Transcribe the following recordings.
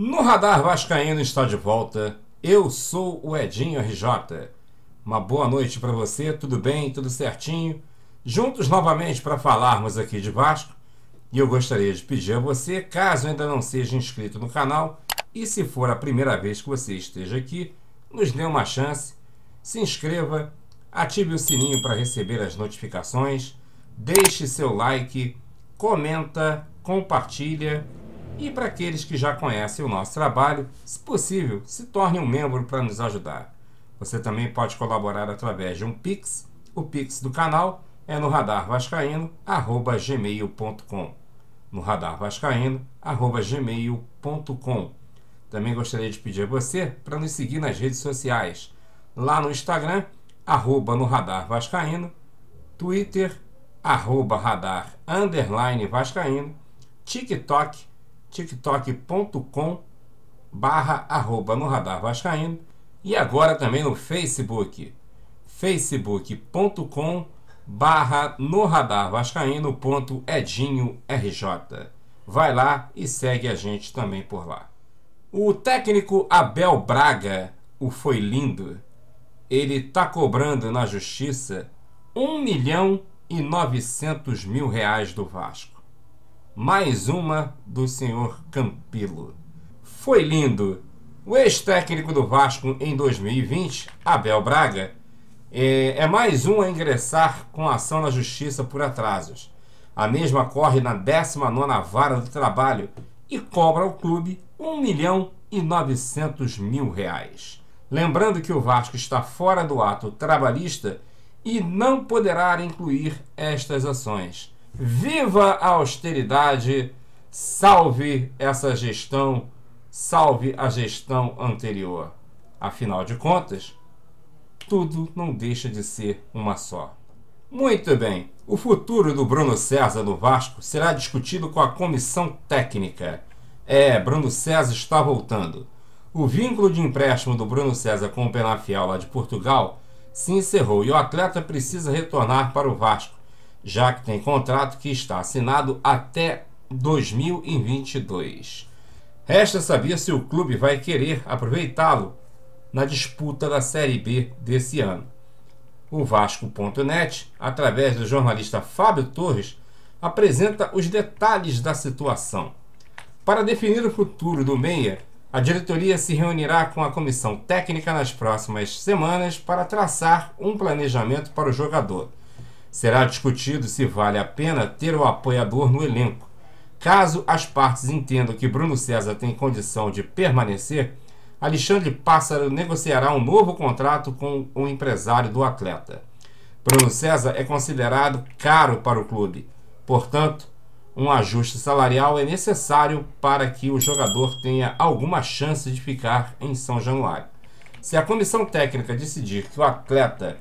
No Radar Vascaíno está de volta. Eu sou o Edinho RJ. Uma boa noite para você, tudo bem, tudo certinho? Juntos novamente para falarmos aqui de Vasco. E eu gostaria de pedir a você, caso ainda não seja inscrito no canal, e se for a primeira vez que você esteja aqui, nos dê uma chance, se inscreva, ative o sininho para receber as notificações, deixe seu like, comenta, compartilha e para aqueles que já conhecem o nosso trabalho, se possível, se torne um membro para nos ajudar. Você também pode colaborar através de um Pix. O Pix do canal é no radarvascaíno@gmail.com. No radarvascaíno@gmail.com. Também gostaria de pedir a você para nos seguir nas redes sociais. Lá no Instagram, arroba no Radar Vascaíno, Twitter, arroba Radar Underline Vascaíno, TikTok, tiktok.com barra arroba no radar vascaíno e agora também no Facebook facebook.com barra no radar vascaíno ponto edinho rj vai lá e segue a gente também por lá o técnico Abel Braga o foi lindo ele tá cobrando na justiça 1 milhão e 900 mil reais do Vasco mais uma do senhor Campilo. Foi lindo. O ex-técnico do Vasco em 2020, Abel Braga, é, é mais um a ingressar com ação na justiça por atrasos. A mesma corre na 19ª Vara do Trabalho e cobra ao clube 1 milhão e 900 mil reais. Lembrando que o Vasco está fora do ato trabalhista e não poderá incluir estas ações. Viva a austeridade! Salve essa gestão! Salve a gestão anterior! Afinal de contas, tudo não deixa de ser uma só. Muito bem, o futuro do Bruno César no Vasco será discutido com a comissão técnica. É, Bruno César está voltando. O vínculo de empréstimo do Bruno César com o Penafiel lá de Portugal se encerrou e o atleta precisa retornar para o Vasco já que tem contrato que está assinado até 2022. Resta saber se o clube vai querer aproveitá-lo na disputa da Série B desse ano. O Vasco.net, através do jornalista Fábio Torres, apresenta os detalhes da situação. Para definir o futuro do Meia, a diretoria se reunirá com a comissão técnica nas próximas semanas para traçar um planejamento para o jogador. Será discutido se vale a pena ter o apoiador no elenco. Caso as partes entendam que Bruno César tem condição de permanecer, Alexandre Pássaro negociará um novo contrato com o empresário do atleta. Bruno César é considerado caro para o clube, portanto, um ajuste salarial é necessário para que o jogador tenha alguma chance de ficar em São Januário. Se a comissão técnica decidir que o atleta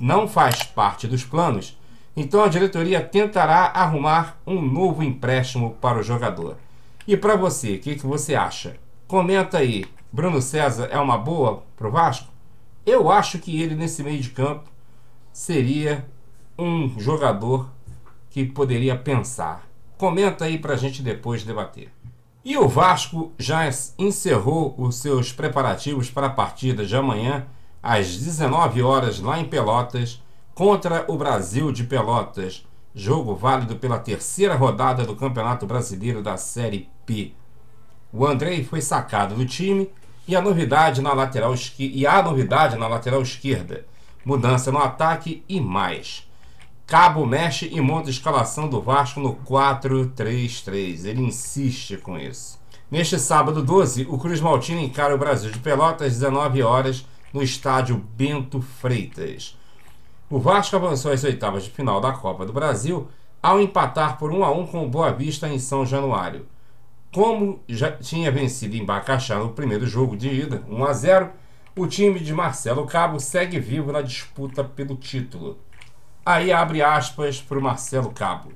não faz parte dos planos, então a diretoria tentará arrumar um novo empréstimo para o jogador. E para você, o que, que você acha? Comenta aí, Bruno César é uma boa para o Vasco? Eu acho que ele, nesse meio de campo, seria um jogador que poderia pensar. Comenta aí para a gente depois debater. E o Vasco já encerrou os seus preparativos para a partida de amanhã às 19 horas lá em Pelotas, contra o Brasil de Pelotas, jogo válido pela terceira rodada do Campeonato Brasileiro da Série P. O Andrei foi sacado do time e a novidade na lateral e a novidade na lateral esquerda, mudança no ataque e mais. Cabo mexe e monta a escalação do Vasco no 4-3-3. Ele insiste com isso. Neste sábado 12, o Cruz Maltino encara o Brasil de Pelotas às 19 horas no estádio Bento Freitas. O Vasco avançou às oitavas de final da Copa do Brasil ao empatar por 1 a 1 com o Boa Vista em São Januário. Como já tinha vencido em Bacaxá no primeiro jogo de ida, 1 a 0, o time de Marcelo Cabo segue vivo na disputa pelo título. Aí abre aspas para o Marcelo Cabo.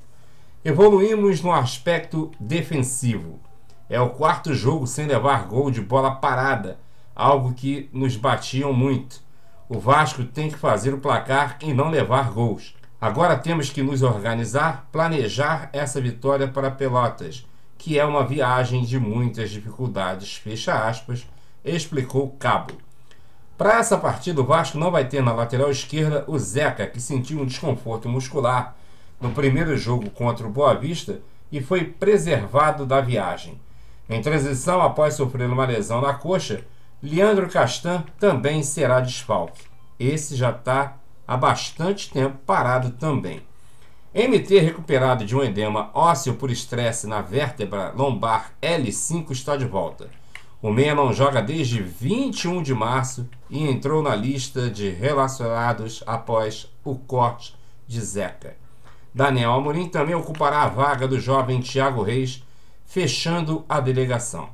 Evoluímos no aspecto defensivo. É o quarto jogo sem levar gol de bola parada algo que nos batiam muito. O Vasco tem que fazer o placar e não levar gols. Agora temos que nos organizar, planejar essa vitória para Pelotas, que é uma viagem de muitas dificuldades, fecha aspas, explicou Cabo. Para essa partida, o Vasco não vai ter na lateral esquerda o Zeca, que sentiu um desconforto muscular no primeiro jogo contra o Boa Vista e foi preservado da viagem. Em transição, após sofrer uma lesão na coxa, Leandro Castan também será desfalque. Esse já está há bastante tempo parado também. MT recuperado de um edema ósseo por estresse na vértebra lombar L5 está de volta. O meia não joga desde 21 de março e entrou na lista de relacionados após o corte de Zeca. Daniel Amorim também ocupará a vaga do jovem Thiago Reis, fechando a delegação.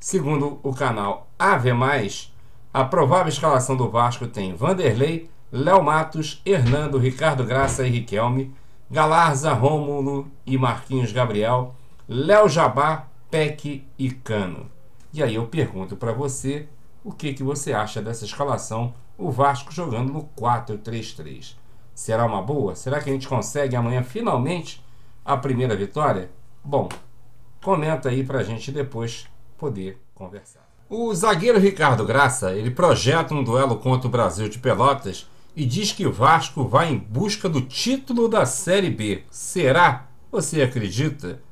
Segundo o canal Ave Mais, a provável escalação do Vasco tem Vanderlei, Léo Matos, Hernando, Ricardo Graça e Riquelme, Galarza, Rômulo e Marquinhos Gabriel, Léo Jabá, Peck e Cano. E aí eu pergunto para você, o que, que você acha dessa escalação, o Vasco jogando no 4-3-3? Será uma boa? Será que a gente consegue amanhã finalmente a primeira vitória? Bom, comenta aí para a gente depois poder conversar. O zagueiro Ricardo Graça, ele projeta um duelo contra o Brasil de Pelotas e diz que o Vasco vai em busca do título da Série B. Será? Você acredita?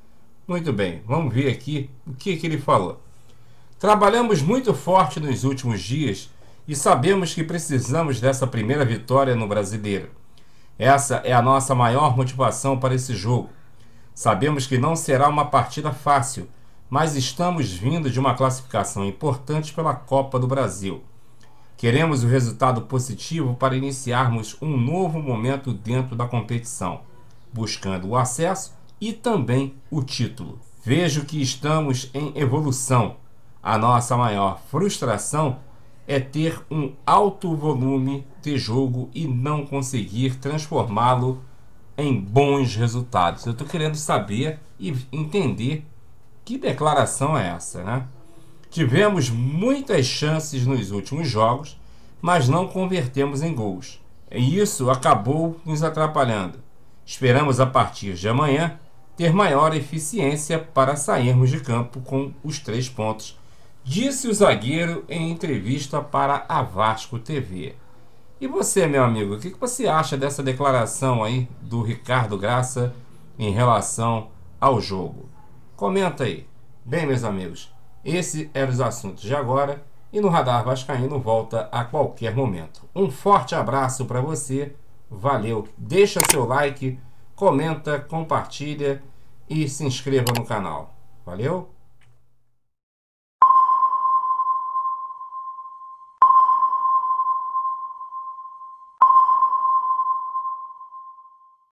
Muito bem, vamos ver aqui o que, que ele falou. Trabalhamos muito forte nos últimos dias e sabemos que precisamos dessa primeira vitória no Brasileiro. Essa é a nossa maior motivação para esse jogo. Sabemos que não será uma partida fácil, mas estamos vindo de uma classificação importante pela Copa do Brasil. Queremos o um resultado positivo para iniciarmos um novo momento dentro da competição, buscando o acesso e também o título. Vejo que estamos em evolução. A nossa maior frustração é ter um alto volume de jogo e não conseguir transformá-lo em bons resultados. Eu estou querendo saber e entender que declaração é essa, né? Tivemos muitas chances nos últimos jogos, mas não convertemos em gols. E isso acabou nos atrapalhando. Esperamos a partir de amanhã ter maior eficiência para sairmos de campo com os três pontos, disse o zagueiro em entrevista para a Vasco TV. E você, meu amigo, o que você acha dessa declaração aí do Ricardo Graça em relação ao jogo? Comenta aí. Bem, meus amigos, esses eram os assuntos de agora e no Radar Vascaíno volta a qualquer momento. Um forte abraço para você, valeu, deixa seu like, comenta, compartilha e se inscreva no canal. Valeu!